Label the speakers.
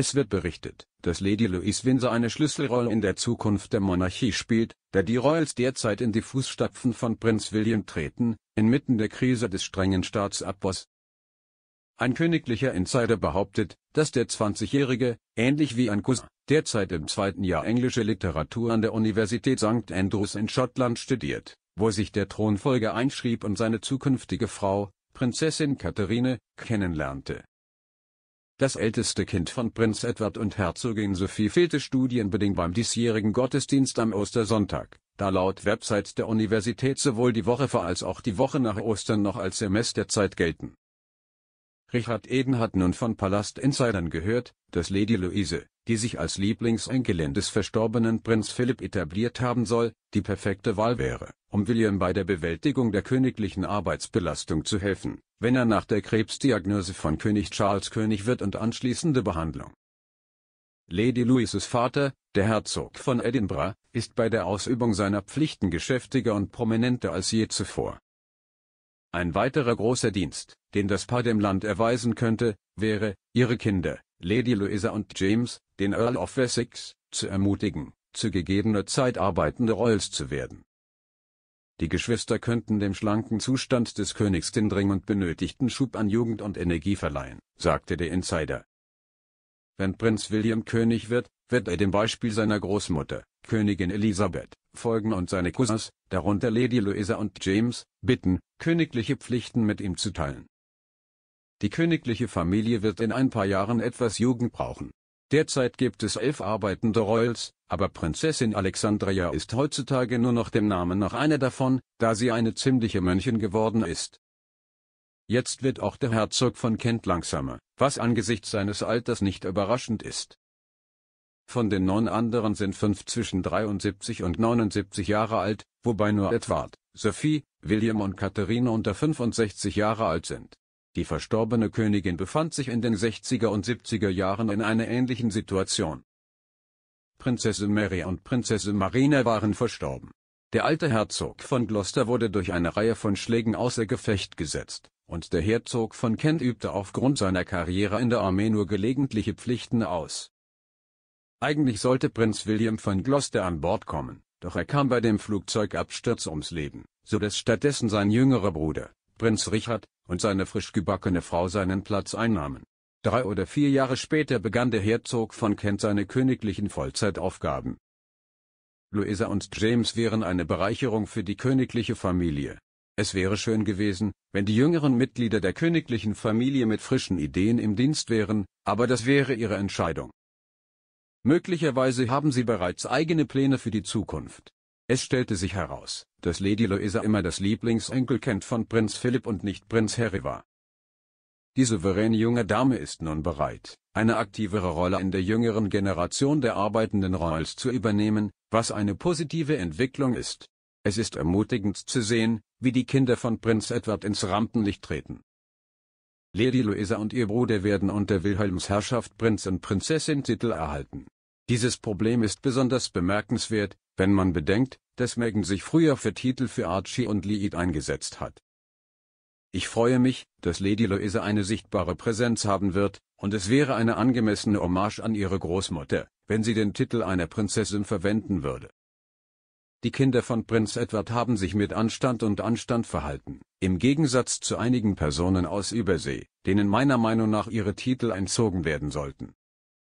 Speaker 1: Es wird berichtet, dass Lady Louise Windsor eine Schlüsselrolle in der Zukunft der Monarchie spielt, da die Royals derzeit in die Fußstapfen von Prinz William treten, inmitten der Krise des strengen Staatsabbaues. Ein königlicher Insider behauptet, dass der 20-Jährige, ähnlich wie ein Cousin, derzeit im zweiten Jahr englische Literatur an der Universität St. Andrews in Schottland studiert, wo sich der Thronfolger einschrieb und seine zukünftige Frau, Prinzessin Katharine, kennenlernte das älteste Kind von Prinz Edward und Herzogin Sophie fehlte studienbedingt beim diesjährigen Gottesdienst am Ostersonntag, da laut Website der Universität sowohl die Woche vor als auch die Woche nach Ostern noch als Semesterzeit gelten Richard Eden hat nun von Palast-Insidern gehört, dass Lady Louise, die sich als Lieblingsenkelin des verstorbenen Prinz Philipp etabliert haben soll, die perfekte Wahl wäre, um William bei der Bewältigung der königlichen Arbeitsbelastung zu helfen, wenn er nach der Krebsdiagnose von König Charles König wird und anschließende Behandlung. Lady Louises Vater, der Herzog von Edinburgh, ist bei der Ausübung seiner Pflichten geschäftiger und prominenter als je zuvor. Ein weiterer großer Dienst, den das Paar dem Land erweisen könnte, wäre, ihre Kinder, Lady Louisa und James, den Earl of Wessex, zu ermutigen, zu gegebener Zeit arbeitende Royals zu werden. Die Geschwister könnten dem schlanken Zustand des Königs den dringend benötigten Schub an Jugend und Energie verleihen, sagte der Insider. Wenn Prinz William König wird, wird er dem Beispiel seiner Großmutter, Königin Elisabeth, folgen und seine Cousins, darunter Lady Louisa und James, bitten, königliche Pflichten mit ihm zu teilen. Die königliche Familie wird in ein paar Jahren etwas Jugend brauchen. Derzeit gibt es elf arbeitende Royals, aber Prinzessin Alexandria ist heutzutage nur noch dem Namen nach einer davon, da sie eine ziemliche Mönchin geworden ist. Jetzt wird auch der Herzog von Kent langsamer, was angesichts seines Alters nicht überraschend ist. Von den neun anderen sind fünf zwischen 73 und 79 Jahre alt, wobei nur Edward, Sophie, William und Katharine unter 65 Jahre alt sind. Die verstorbene Königin befand sich in den 60er und 70er Jahren in einer ähnlichen Situation. Prinzessin Mary und Prinzessin Marina waren verstorben. Der alte Herzog von Gloucester wurde durch eine Reihe von Schlägen außer Gefecht gesetzt, und der Herzog von Kent übte aufgrund seiner Karriere in der Armee nur gelegentliche Pflichten aus. Eigentlich sollte Prinz William von Gloucester an Bord kommen, doch er kam bei dem Flugzeugabsturz ums Leben, so dass stattdessen sein jüngerer Bruder, Prinz Richard, und seine frisch gebackene Frau seinen Platz einnahmen. Drei oder vier Jahre später begann der Herzog von Kent seine königlichen Vollzeitaufgaben. Louisa und James wären eine Bereicherung für die königliche Familie. Es wäre schön gewesen, wenn die jüngeren Mitglieder der königlichen Familie mit frischen Ideen im Dienst wären, aber das wäre ihre Entscheidung. Möglicherweise haben sie bereits eigene Pläne für die Zukunft. Es stellte sich heraus, dass Lady Louisa immer das Lieblingsenkelkind von Prinz Philipp und nicht Prinz Harry war. Die souveräne junge Dame ist nun bereit, eine aktivere Rolle in der jüngeren Generation der arbeitenden Royals zu übernehmen, was eine positive Entwicklung ist. Es ist ermutigend zu sehen, wie die Kinder von Prinz Edward ins Rampenlicht treten. Lady Louisa und ihr Bruder werden unter Wilhelms Herrschaft Prinz und Prinzessin Titel erhalten. Dieses Problem ist besonders bemerkenswert, wenn man bedenkt, dass Megan sich früher für Titel für Archie und Lead eingesetzt hat. Ich freue mich, dass Lady Louise eine sichtbare Präsenz haben wird, und es wäre eine angemessene Hommage an ihre Großmutter, wenn sie den Titel einer Prinzessin verwenden würde. Die Kinder von Prinz Edward haben sich mit Anstand und Anstand verhalten, im Gegensatz zu einigen Personen aus Übersee, denen meiner Meinung nach ihre Titel entzogen werden sollten.